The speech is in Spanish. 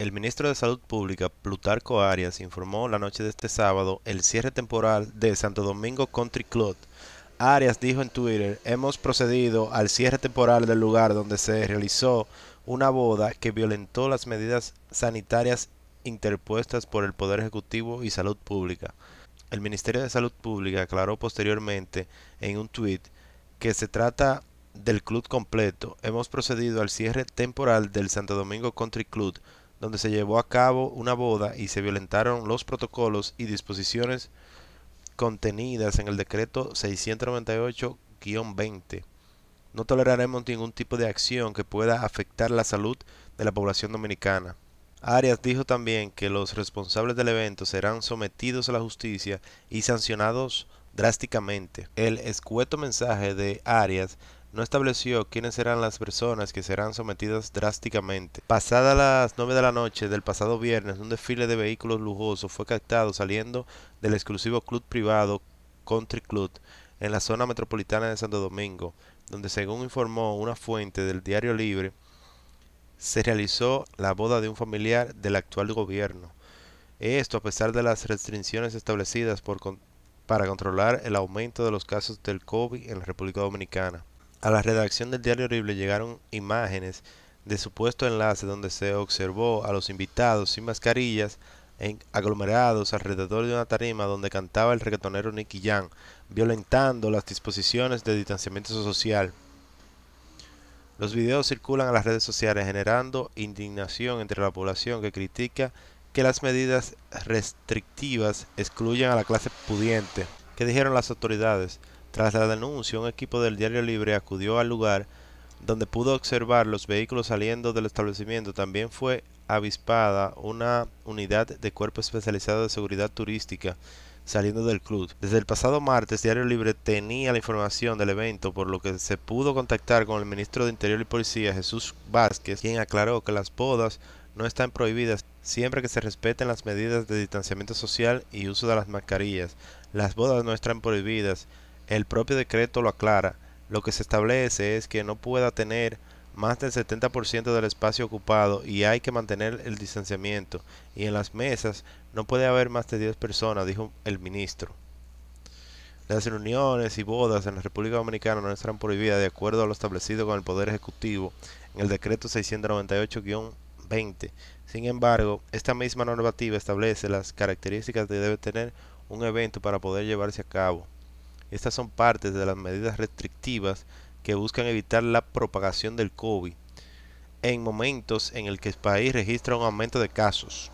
El ministro de Salud Pública, Plutarco Arias, informó la noche de este sábado el cierre temporal de Santo Domingo Country Club. Arias dijo en Twitter, hemos procedido al cierre temporal del lugar donde se realizó una boda que violentó las medidas sanitarias interpuestas por el Poder Ejecutivo y Salud Pública. El Ministerio de Salud Pública aclaró posteriormente en un tuit que se trata del club completo. Hemos procedido al cierre temporal del Santo Domingo Country Club donde se llevó a cabo una boda y se violentaron los protocolos y disposiciones contenidas en el decreto 698-20. No toleraremos ningún tipo de acción que pueda afectar la salud de la población dominicana. Arias dijo también que los responsables del evento serán sometidos a la justicia y sancionados drásticamente. El escueto mensaje de Arias no estableció quiénes serán las personas que serán sometidas drásticamente. Pasadas las 9 de la noche del pasado viernes, un desfile de vehículos lujosos fue captado saliendo del exclusivo club privado Country Club en la zona metropolitana de Santo Domingo, donde según informó una fuente del diario Libre, se realizó la boda de un familiar del actual gobierno. Esto a pesar de las restricciones establecidas para controlar el aumento de los casos del COVID en la República Dominicana. A la redacción del diario Horrible llegaron imágenes de supuesto enlace donde se observó a los invitados sin mascarillas en aglomerados alrededor de una tarima donde cantaba el reggaetonero Nicky Jam, violentando las disposiciones de distanciamiento social. Los videos circulan a las redes sociales generando indignación entre la población que critica que las medidas restrictivas excluyan a la clase pudiente. ¿Qué dijeron las autoridades? Tras la denuncia, un equipo del Diario Libre acudió al lugar donde pudo observar los vehículos saliendo del establecimiento. También fue avispada una unidad de cuerpo especializado de seguridad turística saliendo del club. Desde el pasado martes, Diario Libre tenía la información del evento, por lo que se pudo contactar con el ministro de Interior y Policía, Jesús Vázquez, quien aclaró que las bodas no están prohibidas siempre que se respeten las medidas de distanciamiento social y uso de las mascarillas. Las bodas no están prohibidas el propio decreto lo aclara, lo que se establece es que no pueda tener más del 70% del espacio ocupado y hay que mantener el distanciamiento y en las mesas no puede haber más de 10 personas, dijo el ministro. Las reuniones y bodas en la República Dominicana no estarán prohibidas de acuerdo a lo establecido con el Poder Ejecutivo en el decreto 698-20. Sin embargo, esta misma normativa establece las características que debe tener un evento para poder llevarse a cabo. Estas son partes de las medidas restrictivas que buscan evitar la propagación del COVID en momentos en el que el país registra un aumento de casos.